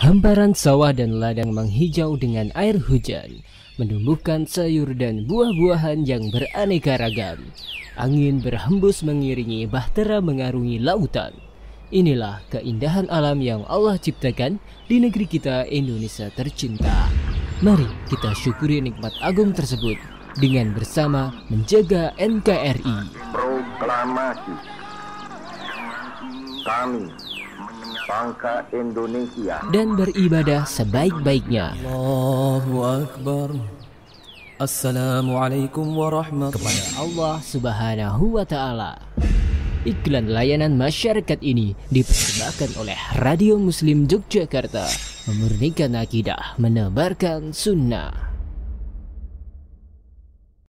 Hamparan sawah dan ladang menghijau dengan air hujan, menumbuhkan sayur dan buah-buahan yang beraneka ragam. Angin berhembus mengiringi bahtera mengarungi lautan. Inilah keindahan alam yang Allah ciptakan di negeri kita Indonesia tercinta. Mari kita syukuri nikmat agung tersebut dengan bersama menjaga NKRI. Proklamasi kami bangsa Indonesia dan beribadah sebaik-baiknya. Allahu Akbar. Assalamualaikum warahmatullahi kepada Allah Subhanahu wa taala. Iklan layanan masyarakat ini dipersembahkan oleh Radio Muslim Yogyakarta, memurnikan akidah, menebarkan sunnah.